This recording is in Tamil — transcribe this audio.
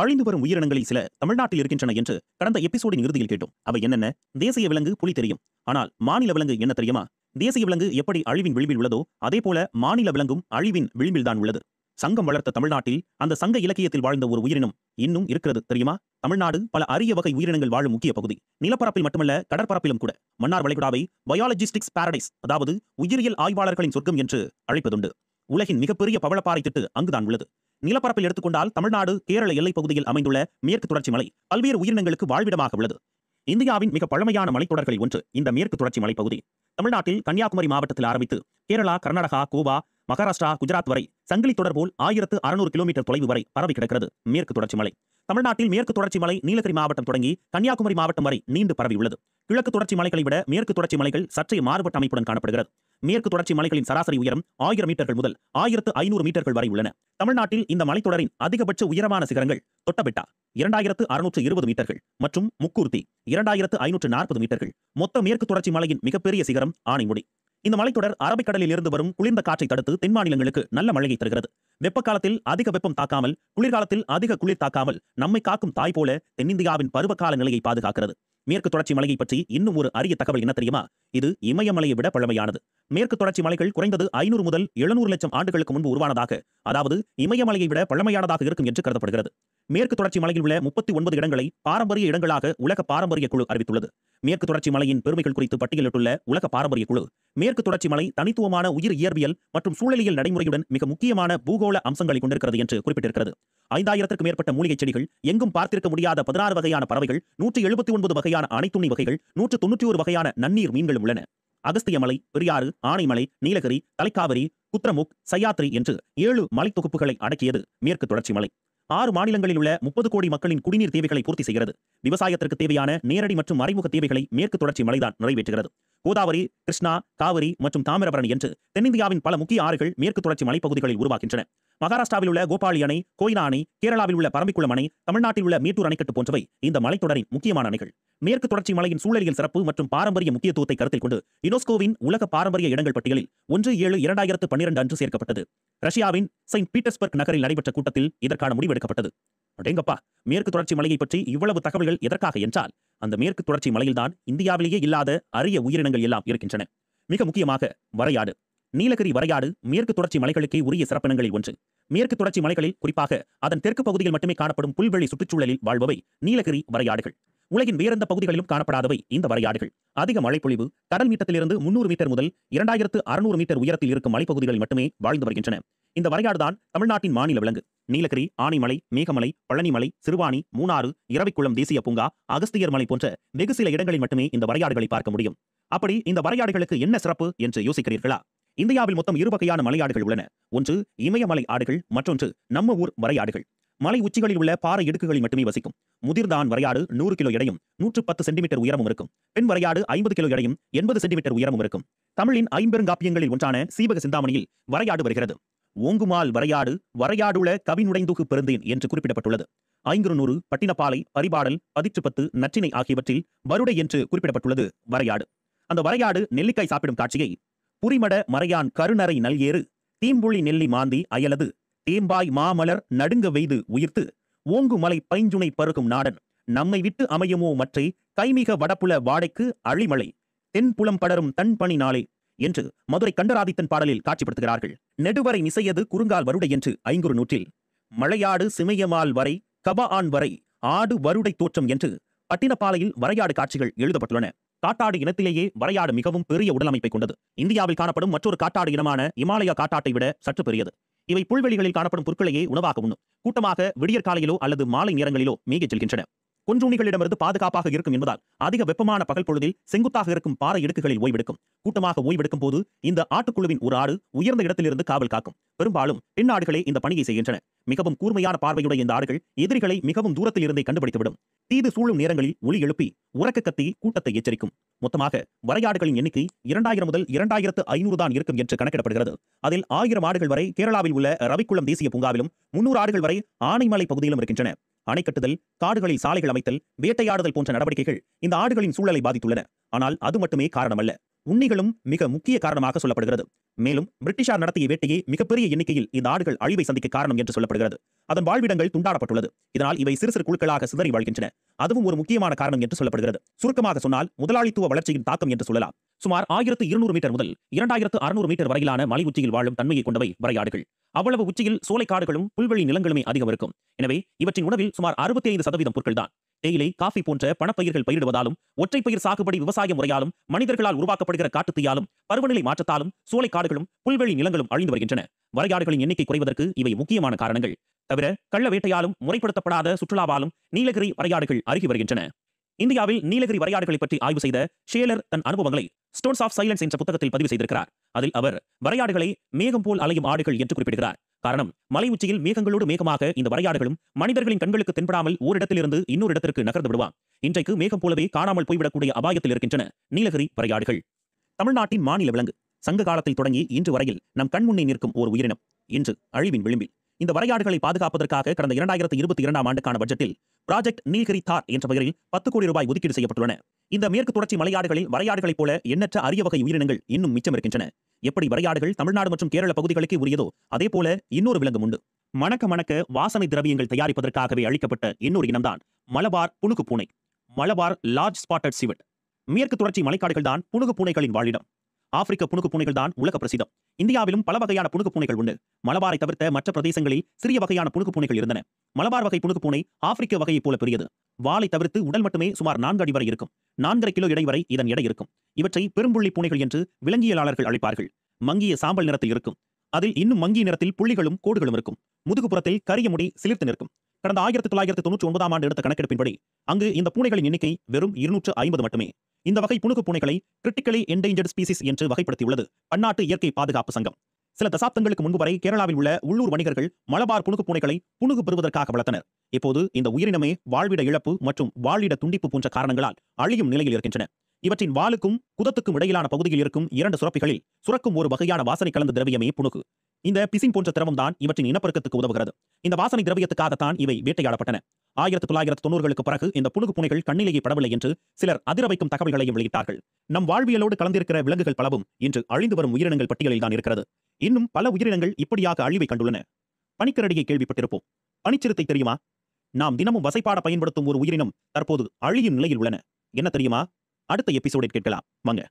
அழிந்து வரும் உயிரினங்களில் சில தமிழ்நாட்டில் இருக்கின்றன என்று கடந்த எபிசோடின் இறுதியில் கேட்டோம் அவை என்னென்ன தேசிய விலங்கு புலி தெரியும் ஆனால் மாநில விலங்கு என்ன தெரியுமா தேசிய விலங்கு எப்படி அழிவின் விளிம்பில் உள்ளதோ அதே போல மாநில விலங்கும் அழிவின் விளிம்பில் தான் உள்ளது சங்கம் வளர்த்த தமிழ்நாட்டில் அந்த சங்க இலக்கியத்தில் வாழ்ந்த ஒரு உயிரினம் இன்னும் இருக்கிறது தெரியுமா தமிழ்நாடு பல அரிய வகை உயிரினங்கள் வாழும் முக்கிய பகுதி நிலப்பரப்பில் மட்டுமல்ல கடற்பரப்பிலும் கூட மன்னார் வளைகுடாவை பயாலஜிஸ்டிக்ஸ் பாரடைஸ் அதாவது உயிரியல் ஆய்வாளர்களின் சொர்க்கம் என்று அழைப்பதுண்டு உலகின் மிகப்பெரிய பவளப்பாறை திட்டு அங்குதான் உள்ளது நிலப்பரப்பில் எடுத்துக்கொண்டால் தமிழ்நாடு கேரள எல்லைப் பகுதியில் அமைந்துள்ள மேற்கு தொடர்ச்சி மலை பல்வேறு உயிரினங்களுக்கு வாழ்விடமாக உள்ளது இந்தியாவின் மிக பழமையான மலைத்தொடர்களில் ஒன்று இந்த மேற்கு தொடர்ச்சி மலைப்பகுதி தமிழ்நாட்டில் கன்னியாகுமரி மாவட்டத்தில் ஆரம்பித்து கேரளா கர்நாடகா கோவா மகாராஷ்டிரா குஜராத் வரை சங்கிலி தொடர் போல் ஆயிரத்து அறுநூறு கிலோமீட்டர் தொலைவு வரை பரவி கிடக்கிறது மேற்கு தொடர்ச்சி மலை தமிழ்நாட்டில் மேற்கு தொடர்ச்சி மலை நீலகிரி மாவட்டம் தொடங்கி கன்னியாகுமரி மாவட்டம் வரை நீண்டு பரவி உள்ளது கிழக்கு தொடர்ச்சி மலைகளை விட மேற்கு தொடர்ச்சி மலைகள் சற்றே மாறுபட்ட அமைப்புடன் காணப்படுகிறது மேற்கு தொடர்ச்சி மலைகளின் சராசரி உயரம் ஆயிரம் மீட்டர்கள் முதல் ஆயிரத்து ஐநூறு மீட்டர்கள் வரை உள்ளன தமிழ்நாட்டில் இந்த மலைத்தொடரின் அதிகபட்ச உயரமான சிகரங்கள் தொட்டபெட்டா இரண்டாயிரத்து அறுநூற்று இருபது மீட்டர்கள் மற்றும் முக்கூர்த்தி இரண்டாயிரத்து ஐநூற்று நாற்பது மீட்டர்கள் மொத்த மேற்கு தொடர்ச்சி மலையின் மிகப்பெரிய சிகரம் ஆனைமுடி இந்த மலைத்தொடர் அரபிக்கடலில் இருந்து வரும் குளிர்ந்த காற்றை தடுத்து தென் மாநிலங்களுக்கு நல்ல மழையை தருகிறது வெப்பக்காலத்தில் அதிக வெப்பம் தாக்காமல் குளிர்காலத்தில் அதிக குளிர் தாக்காமல் நம்மை காக்கும் தாய் போல தென்னிந்தியாவின் பருவகால நிலையை பாதுகாக்கிறது மேற்கு தொடர்ச்சி மலையை பற்றி இன்னும் ஒரு அரிய தகவல் என்ன தெரியுமா இது இமயமலையை விட பழமையானது மேற்கு தொடர்ச்சி மலைகள் குறைந்தது ஐநூறு முதல் எழுநூறு லட்சம் ஆண்டுகளுக்கு முன்பு உருவானதாக அதாவது இமயமலையை விட பழமையானதாக இருக்கும் என்று கருதப்படுகிறது மேற்கு தொடர்ச்சி மலையில் உள்ள முப்பத்தி ஒன்பது இடங்களை பாரம்பரிய இடங்களாக உலக பாரம்பரிய குழு அறிவித்துள்ளது மேற்கு தொடர்ச்சி மலையின் பெருமைகள் குறித்து பட்டியலிட்டுள்ள உலக பாரம்பரிய குழு மேற்கு தொடர்ச்சி மலை தனித்துவமான உயிர் இயற்பியல் மற்றும் சூழலியல் நடைமுறையுடன் மிக முக்கியமான பூகோள அம்சங்களை கொண்டிருக்கிறது என்று குறிப்பிட்டிருக்கிறது ஐந்தாயிரத்திற்கு மேற்பட்ட மூலிகை செடிகள் எங்கும் பார்த்திருக்க முடியாத பதினாறு வகையான பறவைகள் நூற்றி எழுபத்தி ஒன்பது வகையான அனைத்துணி வகைகள் நூற்று தொன்னூற்றி ஒரு வகையான நன்னீர் மீன்களும் உள்ளன மலை பெரியாறு ஆனைமலை நீலகிரி தலைக்காவிரி குத்ரமுக் சயாத்ரி என்று ஏழு மலை தொகுப்புகளை அடக்கியது மேற்கு தொடர்ச்சி மலை ஆறு மாநிலங்களில் உள்ள முப்பது கோடி மக்களின் குடிநீர் தேவைகளை பூர்த்தி செய்கிறது விவசாயத்திற்கு தேவையான நேரடி மற்றும் மறைமுக தேவைகளை மேற்கு தொடர்ச்சி மலைதான் நிறைவேற்றுகிறது கோதாவரி கிருஷ்ணா காவிரி மற்றும் தாமிரபரணி என்று தென்னிந்தியாவின் பல முக்கிய ஆறுகள் மேற்கு தொடர்ச்சி மலைப்பகுதிகளில் உருவாக்கின்றன மகாராஷ்டிராவில் உள்ள கோபாலி அணை கோயினா அணை கேரளாவில் உள்ள பரம்பிக்குளம் அணை தமிழ்நாட்டில் உள்ள மேட்டூர் அணைக்கட்டு போன்றவை இந்த மலைத்தொடரின் முக்கியமான அணைகள் மேற்கு தொடர்ச்சி மலையின் சூழலியல் சிறப்பு மற்றும் பாரம்பரிய முக்கியத்துவத்தை கருத்தில் கொண்டு யுனெஸ்கோவின் உலக பாரம்பரிய இடங்கள் பட்டியலில் ஒன்று ஏழு இரண்டாயிரத்து பன்னிரண்டு அன்று சேர்க்கப்பட்டது ரஷ்யாவின் செயின்ட் பீட்டர்ஸ்பர்க் நகரில் நடைபெற்ற கூட்டத்தில் இதற்கான முடிவெடுக்கப்பட்டது டேங்கப்பா மேற்கு தொடர்ச்சி மலையை பற்றி இவ்வளவு தகவல்கள் எதற்காக என்றால் அந்த மேற்கு தொடர்ச்சி மலையில்தான் இந்தியாவிலேயே இல்லாத அரிய உயிரினங்கள் எல்லாம் இருக்கின்றன மிக முக்கியமாக வரையாடு நீலகிரி வரையாடு மேற்கு தொடர்ச்சி மலைகளுக்கே உரிய சிறப்பினங்களில் ஒன்று மேற்கு தொடர்ச்சி மலைகளில் குறிப்பாக அதன் தெற்கு பகுதியில் மட்டுமே காணப்படும் புல்வெளி சுற்றுச்சூழலில் வாழ்பவை நீலகிரி வரையாடுகள் உலகின் வேறெந்த பகுதிகளிலும் காணப்படாதவை இந்த வரையாடுகள் அதிக மழைப்பொழிவு கடல் மீட்டத்திலிருந்து முன்னூறு மீட்டர் முதல் இரண்டாயிரத்து அறுநூறு மீட்டர் உயரத்தில் இருக்கும் மலைப்பகுதிகளில் மட்டுமே வாழ்ந்து வருகின்றன இந்த வரையாடுதான் தமிழ்நாட்டின் மாநில விலங்கு நீலகிரி ஆனைமலை மேகமலை பழனிமலை சிறுவாணி மூணாறு இரவிக்குளம் தேசிய பூங்கா அகஸ்தியர் மலை போன்ற வெகு சில இடங்களில் மட்டுமே இந்த வரையாடுகளை பார்க்க முடியும் அப்படி இந்த வரையாடுகளுக்கு என்ன சிறப்பு என்று யோசிக்கிறீர்களா இந்தியாவில் மொத்தம் இரு வகையான மலையாடுகள் உள்ளன ஒன்று இமயமலை ஆடுகள் மற்றொன்று நம்ம ஊர் வரையாடுகள் மலை உச்சிகளில் உள்ள பாறை இடுக்குகளில் மட்டுமே வசிக்கும் முதிர்தான் வரையாடு நூறு கிலோ எடையும் நூற்று பத்து சென்டிமீட்டர் உயரமும் இருக்கும் பெண் வரையாடு ஐம்பது கிலோ எடையும் எண்பது சென்டிமீட்டர் உயரமும் இருக்கும் தமிழின் ஐம்பெருங்காப்பியங்களில் ஒன்றான சீவக சிந்தாமணியில் வரையாடு வருகிறது ஓங்குமால் வரையாடு வரையாடுள கவினுடைந்தூக்கு பெருந்தேன் என்று குறிப்பிடப்பட்டுள்ளது நூறு பட்டினப்பாலை பரிபாடல் பதிற்றுப்பத்து நற்றினை ஆகியவற்றில் வருடை என்று குறிப்பிடப்பட்டுள்ளது வரையாடு அந்த வரையாடு நெல்லிக்காய் சாப்பிடும் காட்சியை புரிமட மறையான் கருணரை நல்கேறு தீம்புள்ளி நெல்லி மாந்தி அயலது தேம்பாய் மாமலர் நடுங்க வெய்து உயிர்த்து ஓங்கு மலை பைஞ்சுனை பருகும் நாடன் நம்மை விட்டு அமையுமோ மற்றை கைமிக வடப்புல வாடைக்கு அழிமலை தென்புலம் படரும் தன் பணி நாளே என்று மதுரை கண்டராதித்தன் பாடலில் காட்சிப்படுத்துகிறார்கள் நெடுவரை மிசையது குறுங்கால் வருடை என்று ஐங்குறு நூற்றில் மழையாடு சிமையமால் வரை கப ஆண் வரை ஆடு வருடை தோற்றம் என்று பட்டினப்பாலையில் வரையாடு காட்சிகள் எழுதப்பட்டுள்ளன காட்டாடு இனத்திலேயே வரையாடு மிகவும் பெரிய உடலமைப்பை கொண்டது இந்தியாவில் காணப்படும் மற்றொரு காட்டாடு இனமான இமாலயா காட்டாட்டை விட சற்று பெரியது இவை புல்வெளிகளில் காணப்படும் பொருட்களையே உணவாக உண்ணும் கூட்டமாக விடியற் காலையிலோ அல்லது மாலை நேரங்களிலோ மேகிச் செல்கின்றன கொன்றுணிகளிடமிருந்து பாதுகாப்பாக இருக்கும் என்பதால் அதிக வெப்பமான பகல் பொழுதில் செங்குத்தாக இருக்கும் பாறை இடுக்குகளில் ஓய்வெடுக்கும் கூட்டமாக ஓய்வெடுக்கும் போது இந்த ஆட்டுக்குழுவின் ஒரு ஆடு உயர்ந்த இடத்திலிருந்து காவல் காக்கும் பெரும்பாலும் பெண் ஆடுகளே இந்த பணியை செய்கின்றன மிகவும் கூர்மையான பார்வையுடைய இந்த ஆடுகள் எதிரிகளை மிகவும் தூரத்தில் இருந்தே கண்டுபிடித்துவிடும் தீது சூழும் நேரங்களில் ஒளி எழுப்பி உறக்க கத்தி கூட்டத்தை எச்சரிக்கும் மொத்தமாக வரையாடுகளின் எண்ணிக்கை இரண்டாயிரம் முதல் இரண்டாயிரத்து ஐநூறு தான் இருக்கும் என்று கணக்கிடப்படுகிறது அதில் ஆயிரம் ஆடுகள் வரை கேரளாவில் உள்ள ரவிக்குளம் தேசிய பூங்காவிலும் முன்னூறு ஆடுகள் வரை ஆனைமலை பகுதியிலும் இருக்கின்றன அணை கட்டுதல் காடுகளில் சாலைகள் அமைத்தல் வேட்டையாடுதல் போன்ற நடவடிக்கைகள் இந்த ஆடுகளின் சூழலை பாதித்துள்ளன ஆனால் அது மட்டுமே காரணமல்ல உண்ணிகளும் மிக முக்கிய காரணமாக சொல்லப்படுகிறது மேலும் பிரிட்டிஷார் நடத்திய வேட்டையை மிகப்பெரிய எண்ணிக்கையில் இந்த ஆடுகள் அழிவை சந்திக்க காரணம் என்று சொல்லப்படுகிறது அதன் வாழ்விடங்கள் துண்டாடப்பட்டுள்ளது இதனால் இவை சிறு சிறு குழுக்களாக சிதறி வாழ்கின்றன அதுவும் ஒரு முக்கியமான காரணம் என்று சொல்லப்படுகிறது சுருக்கமாக சொன்னால் முதலாளித்துவ வளர்ச்சியின் தாக்கம் என்று சொல்லலாம் சுமார் ஆயிரத்து இருநூறு மீட்டர் முதல் இரண்டாயிரத்து அறுநூறு மீட்டர் வரையிலான மலை உச்சியில் வாழும் தன்மையை கொண்டவை வரையாடுகள் அவ்வளவு உச்சியில் சோலைக்காடுகளும் புல்வெளி நிலங்களுமே அதிகம் இருக்கும் எனவே இவற்றின் உணவில் சுமார் அறுபத்தி ஐந்து சதவீதம் பொருட்கள் தான் தேயிலை காஃபி போன்ற பணப்பயிர்கள் பயிரிடுவதாலும் ஒற்றை பயிர் சாகுபடி விவசாய முறையாலும் மனிதர்களால் உருவாக்கப்படுகிற தீயாலும் பருவநிலை மாற்றத்தாலும் சோலை காடுகளும் புல்வெளி நிலங்களும் அழிந்து வருகின்றன வரையாடுகளின் எண்ணிக்கை குறைவதற்கு இவை முக்கியமான காரணங்கள் தவிர கள்ள வேட்டையாலும் முறைப்படுத்தப்படாத சுற்றுலாவாலும் நீலகிரி வரையாடுகள் அருகி வருகின்றன இந்தியாவில் நீலகிரி வரையாடுகளை பற்றி ஆய்வு செய்த ஷேலர் தன் அனுபவங்களை ஸ்டோன்ஸ் ஆஃப் சைலன்ஸ் என்ற புத்தகத்தில் பதிவு செய்திருக்கிறார் அதில் அவர் வரையாடுகளை மேகம் போல் அலையும் ஆடுகள் என்று குறிப்பிடுகிறார் காரணம் மலை உச்சியில் மேகங்களோடு மேகமாக இந்த வரையாடுகளும் மனிதர்களின் கண்களுக்கு தென்படாமல் ஓரிடத்திலிருந்து இன்னொரு இடத்திற்கு நகர்ந்து விடுவான் இன்றைக்கு மேகம் போலவே காணாமல் போய்விடக்கூடிய அபாயத்தில் இருக்கின்றன நீலகிரி வரையாடுகள் தமிழ்நாட்டின் மாநில விலங்கு சங்க காலத்தில் தொடங்கி இன்று வரையில் நம் கண்முன்னே நிற்கும் ஓர் உயிரினம் இன்று அழிவின் விளிம்பில் இந்த வரையாடுகளை பாதுகாப்பதற்காக கடந்த இரண்டாயிரத்தி இருபத்தி இரண்டாம் ஆண்டுக்கான பட்ஜெட்டில் ப்ராஜெக்ட் நீலகிரி தார் என்ற பெயரில் பத்து கோடி ரூபாய் ஒதுக்கீடு செய்யப்பட்டுள்ளன இந்த மேற்கு தொடர்ச்சி மலையாடுகளில் வரையாடுகளைப் போல எண்ணற்ற அரிய வகை உயிரினங்கள் இன்னும் மிச்சம் இருக்கின்றன எப்படி வரையாடுகள் தமிழ்நாடு மற்றும் கேரள பகுதிகளுக்கு உரியதோ அதே போல இன்னொரு விலங்கு உண்டு மணக்க மணக்க வாசனை திரவியங்கள் தயாரிப்பதற்காகவே அழிக்கப்பட்ட இன்னொரு இனம்தான் மலபார் புனுகு பூனை மலபார் லார்ஜ் ஸ்பாட்டட் சிவட் மேற்கு தொடர்ச்சி மலைக்காடுகள் தான் புனுகு பூனைகளின் வாழிடம் ஆப்பிரிக்க புணுக்கு பூனைகள் தான் உலக பிரசித்தம் இந்தியாவிலும் பல வகையான புணுக்கு பூனைகள் உண்டு மலபாரை தவிர்த்த மற்ற பிரதேசங்களில் சிறிய வகையான புணுக்கு பூனைகள் இருந்தன மலபார் வகை புணுக்கு பூனை ஆப்பிரிக்க வகையைப் போல பெரியது வாலை தவிர்த்து உடல் மட்டுமே சுமார் நான்கு அடி வரை இருக்கும் நான்கரை கிலோ இடை வரை இதன் எடை இருக்கும் இவற்றை பெரும்புள்ளி பூனைகள் என்று விலங்கியலாளர்கள் அழைப்பார்கள் மங்கிய சாம்பல் நிறத்தில் இருக்கும் அதில் இன்னும் மங்கிய நிறத்தில் புள்ளிகளும் கோடுகளும் இருக்கும் முதுகுப்புறத்தில் கரிய முடி சிலிர்த்து நிற்கும் கடந்த ஆயிரத்தி தொள்ளாயிரத்தி தொண்ணூற்றி ஒன்பதாம் ஆண்டு எடுத்த கணக்கெடுப்பின்படி அங்கு இந்த பூனைகளின் எண்ணிக்கை வெறும் இருநூற்று ஐம்பது மட்டுமே இந்த வகை புணுகு பூனைகளை கிரிட்டிக்கலி என்டேஞ்சர்ட் ஸ்பீசிஸ் என்று வகைப்படுத்தியுள்ளது பன்னாட்டு இயற்கை பாதுகாப்பு சங்கம் சில தசாப்தங்களுக்கு முன்பு வரை கேரளாவில் உள்ள உள்ளூர் வணிகர்கள் மலபார் புணுகு பூனைகளை புணுகு பெறுவதற்காக வளர்த்தனர் இப்போது இந்த உயிரினமே வாழ்விட இழப்பு மற்றும் வாழிட துண்டிப்பு போன்ற காரணங்களால் அழியும் நிலையில் இருக்கின்றன இவற்றின் வாலுக்கும் குதத்துக்கும் இடையிலான பகுதியில் இருக்கும் இரண்டு சுரப்பிகளில் சுரக்கும் ஒரு வகையான வாசனை கலந்த திரவியமே புணுகு இந்த பிசின் போன்ற திரவம் தான் இவற்றின் இனப்பெருக்கத்துக்கு உதவுகிறது இந்த வாசனை திரவியத்துக்காகத்தான் இவை வேட்டையாடப்பட்டன ஆயிரத்தி தொள்ளாயிரத்து தொண்ணூறுகளுக்கு பிறகு இந்த புழுகு புனைகள் கண்ணிலேயே படவில்லை என்று சிலர் அதிர வைக்கும் தகவல்களையும் வெளியிட்டார்கள் நம் வாழ்வியலோடு கலந்திருக்கிற விலங்குகள் பலவும் இன்று அழிந்து வரும் உயிரினங்கள் பட்டியலில் தான் இருக்கிறது இன்னும் பல உயிரினங்கள் இப்படியாக அழிவை கண்டுள்ளன பனிக்கரடியை கேள்விப்பட்டிருப்போம் பனிச்சிறுத்தை தெரியுமா நாம் தினமும் வசைப்பாட பயன்படுத்தும் ஒரு உயிரினம் தற்போது அழியும் நிலையில் உள்ளன என்ன தெரியுமா அடுத்த எபிசோடில் கேட்கலாம் வாங்க